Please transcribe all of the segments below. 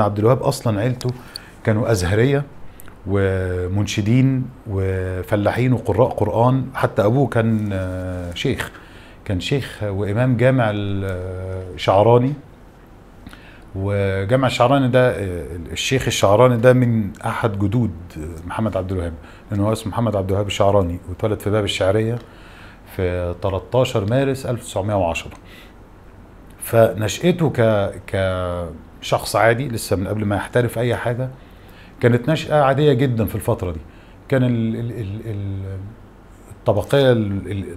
عبد الوهاب اصلا عيلته كانوا ازهريه ومنشدين وفلاحين وقراء قران حتى ابوه كان آه، شيخ كان شيخ وامام جامع الشعراني وجامع الشعراني ده آه، الشيخ الشعراني ده من احد جدود محمد عبد الوهاب لان هو اسمه محمد عبد الوهاب الشعراني واتولد في باب الشعريه في 13 مارس 1910 فنشأته ك ك شخص عادي لسه من قبل ما يحترف اي حاجه كانت نشأة عادية جدا في الفترة دي كان ال ال ال الطبقية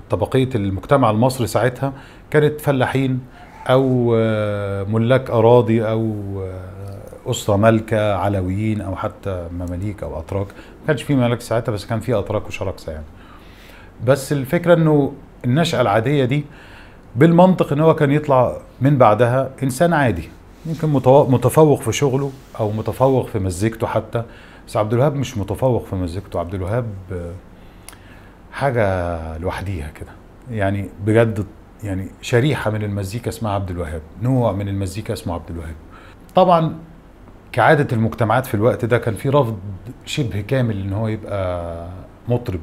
طبقية المجتمع المصري ساعتها كانت فلاحين أو ملاك أراضي أو أسرة مالكة علويين أو حتى مماليك أو أتراك ما كانش في ملاك ساعتها بس كان في أتراك وشركسة يعني بس الفكرة أنه النشأة العادية دي بالمنطق أن هو كان يطلع من بعدها إنسان عادي يمكن متفوق في شغله او متفوق في مزيكته حتى بس عبد الوهاب مش متفوق في مزيكته عبد الوهاب حاجه لوحديها كده يعني بجد يعني شريحه من المزيكا اسمها عبد الوهاب نوع من المزيكا اسمه عبد الوهاب طبعا كعاده المجتمعات في الوقت ده كان في رفض شبه كامل ان هو يبقى مطرب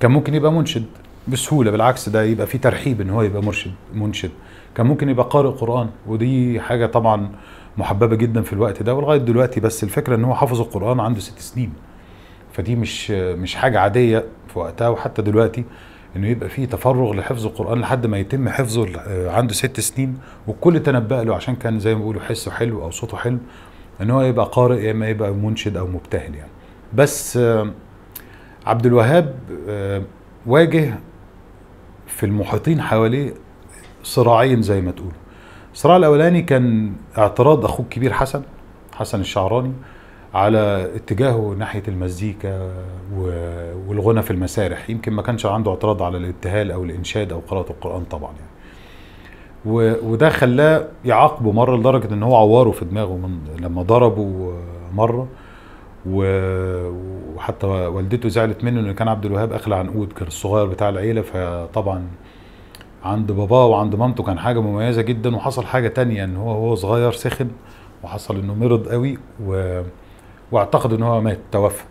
كان ممكن يبقى منشد بسهوله بالعكس ده يبقى في ترحيب ان هو يبقى مرشد منشد كان ممكن يبقى قارئ قران ودي حاجه طبعا محببه جدا في الوقت ده ولغايه دلوقتي بس الفكره ان هو حافظ القران عنده ست سنين فدي مش مش حاجه عاديه في وقتها وحتى دلوقتي انه يبقى فيه تفرغ لحفظ القران لحد ما يتم حفظه عنده ست سنين والكل تنبأ له عشان كان زي ما بيقولوا حسه حلو او صوته حلو ان هو يبقى قارئ يا اما يبقى منشد او مبتهل يعني بس آه، عبد الوهاب آه، واجه في المحيطين حواليه صراعين زي ما تقول الصراع الاولاني كان اعتراض اخوه الكبير حسن حسن الشعراني على اتجاهه ناحيه المزيكا والغنى في المسارح يمكن ما كانش عنده اعتراض على الابتهال او الانشاد او قراءه القران طبعا يعني وده خلاه يعاقبه مره لدرجه ان هو عوره في دماغه من لما ضربه مره وحتى والدته زعلت منه انه كان عبد الوهاب اخلى عنقود كان الصغير بتاع العيله فطبعا عند باباه وعند مامته كان حاجه مميزه جدا وحصل حاجه تانية ان هو وهو صغير سخن وحصل انه مرض قوي و... واعتقد ان هو مات توفى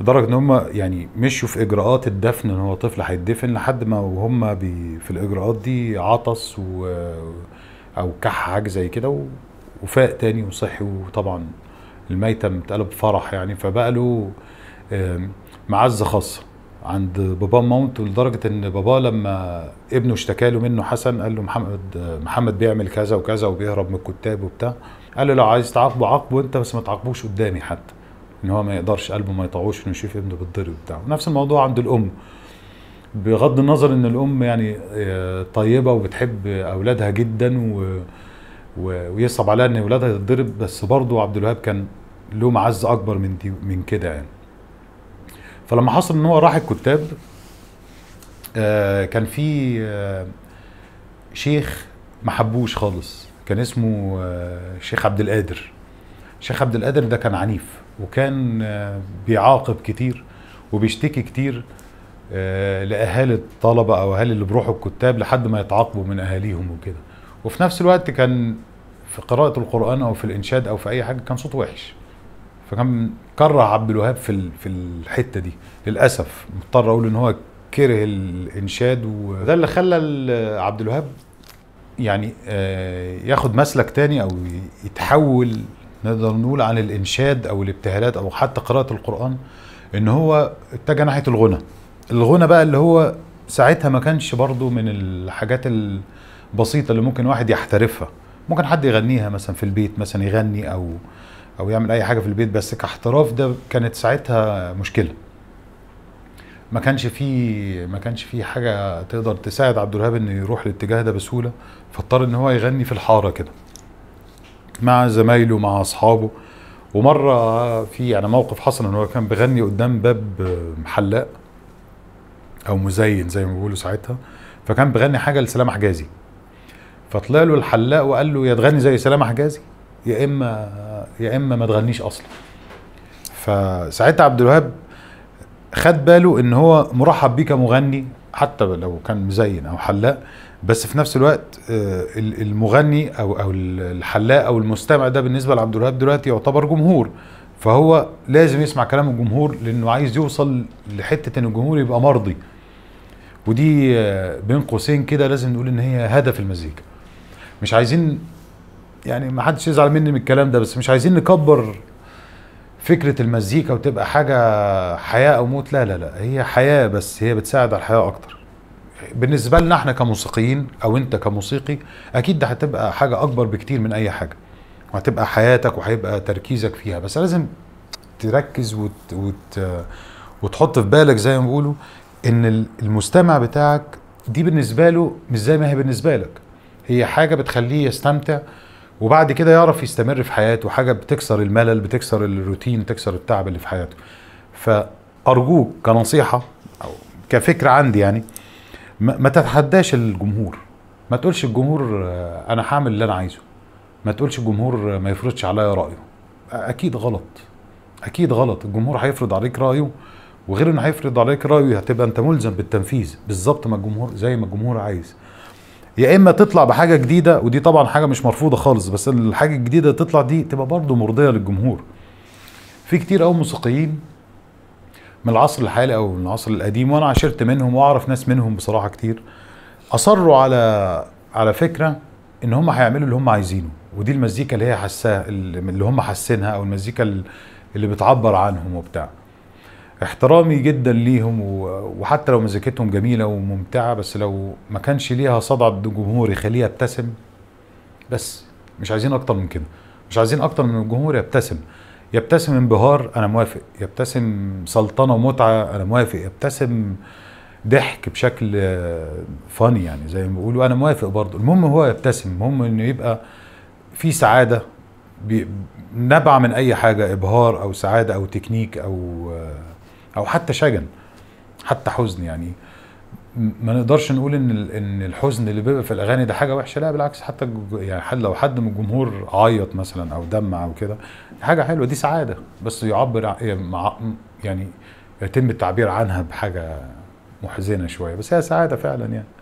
لدرجه ان هم يعني مشوا في اجراءات الدفن ان هو طفل هيدفن لحد ما وهم بي في الاجراءات دي عطس و... او كح حاجه زي كده و... وفاق تاني وصحي وطبعا الميتم اتقلب فرح يعني فبقى له معزه خاصه عند بابا مامته لدرجه ان بابا لما ابنه اشتكى له منه حسن قال له محمد محمد بيعمل كذا وكذا وبيهرب من الكتاب وبتاع قال له لو عايز تعاقبه عاقبه انت بس ما تعاقبوش قدامي حتى ان هو ما يقدرش قلبه ما يطوعوش انه يشوف ابنه بيتضرب وبتاع نفس الموضوع عند الام بغض النظر ان الام يعني آه، طيبه وبتحب اولادها جدا و... و... ويصعب عليها ان اولادها يتضرب بس برضه عبد الوهاب كان له معز اكبر من دي من كده يعني فلما حصل ان هو راح الكتاب آه كان في آه شيخ ما حبوش خالص كان اسمه آه شيخ عبد القادر شيخ عبد القادر ده كان عنيف وكان آه، بيعاقب كتير وبيشتكي كتير آه، لاهالي الطلبه او اهالي اللي بيروحوا الكتاب لحد ما يتعاقبوا من اهاليهم وكده وفي نفس الوقت كان في قراءه القران او في الانشاد او في اي حاجه كان صوته وحش فكان كره عبد الوهاب في في الحته دي للاسف مضطر اقول ان هو كره الانشاد وده اللي خلى عبد الوهاب يعني آه، ياخد مسلك تاني او يتحول نقدر نقول عن الانشاد او الابتهالات او حتى قراءه القران ان هو اتجه ناحيه الغنى الغنى بقى اللي هو ساعتها ما كانش برضو من الحاجات البسيطه اللي ممكن واحد يحترفها ممكن حد يغنيها مثلا في البيت مثلا يغني او او يعمل اي حاجه في البيت بس كاحتراف ده كانت ساعتها مشكله ما كانش فيه ما كانش فيه حاجه تقدر تساعد عبد الوهاب انه يروح الاتجاه ده بسهوله فاضطر ان هو يغني في الحاره كده مع زمايله مع اصحابه ومره في يعني موقف حصل ان هو كان بيغني قدام باب محلاق او مزين زي ما بيقولوا ساعتها فكان بيغني حاجه لسلام حجازي فطلع له الحلاق وقال له يا تغني زي سلام حجازي يا اما يا اما ما تغنيش اصلا فساعتها عبد الوهاب خد باله ان هو مرحب بيه كمغني حتى لو كان مزين او حلاق بس في نفس الوقت آه، المغني او او الحلاق او المستمع ده بالنسبه لعبد الوهاب دلوقتي يعتبر جمهور فهو لازم يسمع كلام الجمهور لانه عايز يوصل لحته ان الجمهور يبقى مرضي ودي آه، بين قوسين كده لازم نقول ان هي هدف المزيكا مش عايزين يعني ما حدش يزعل مني من الكلام ده بس مش عايزين نكبر فكره المزيكا وتبقى حاجه حياه او موت لا لا لا هي حياه بس هي بتساعد على الحياه اكتر بالنسبه لنا احنا كموسيقيين او انت كموسيقي اكيد ده هتبقى حاجه اكبر بكتير من اي حاجه وهتبقى حياتك وهيبقى تركيزك فيها بس لازم تركز وت... وت... وتحط في بالك زي ما بيقولوا ان المستمع بتاعك دي بالنسبه له مش زي ما هي بالنسبه لك هي حاجه بتخليه يستمتع وبعد كده يعرف يستمر في حياته حاجه بتكسر الملل بتكسر الروتين بتكسر التعب اللي في حياته فارجوك كنصيحه او كفكره عندي يعني ما تتحداش الجمهور ما تقولش الجمهور آه، انا هعمل اللي انا عايزه ما تقولش الجمهور آه، ما يفرضش عليا رايه اكيد غلط اكيد غلط الجمهور هيفرض عليك رايه وغير انه هيفرض عليك رايه هتبقى انت ملزم بالتنفيذ بالظبط ما الجمهور زي ما الجمهور عايز يا اما تطلع بحاجه جديده ودي طبعا حاجه مش مرفوضه خالص بس الحاجه الجديده تطلع دي تبقى برضه مرضيه للجمهور في كتير قوي موسيقيين من العصر الحالي او من العصر القديم وانا عشرت منهم واعرف ناس منهم بصراحه كتير اصروا على على فكره ان هم هيعملوا اللي هم عايزينه ودي المزيكا اللي هي حساها اللي هم حاسينها او المزيكا اللي بتعبر عنهم وبتاع احترامي جدا ليهم وحتى لو مزيكتهم جميله وممتعه بس لو ما كانش ليها صدى عند الجمهور يخليه يبتسم بس مش عايزين اكتر من كده مش عايزين اكتر من الجمهور يبتسم يبتسم انبهار انا موافق يبتسم سلطنه ومتعه انا موافق يبتسم ضحك بشكل فاني يعني زي ما بيقولوا انا موافق برضه المهم هو يبتسم المهم انه يبقى في سعاده نبع من اي حاجه ابهار او سعاده او تكنيك او او حتى شجن حتى حزن يعني ما نقدرش نقول ان ان الحزن اللي بيبقى في الاغاني ده حاجه وحشه لا بالعكس حتى يعني حد لو حد من الجمهور عيط مثلا او دمع او كده حاجه حلوه دي سعاده بس يعبر يعني, يعني يتم التعبير عنها بحاجه محزنه شويه بس هي سعاده فعلا يعني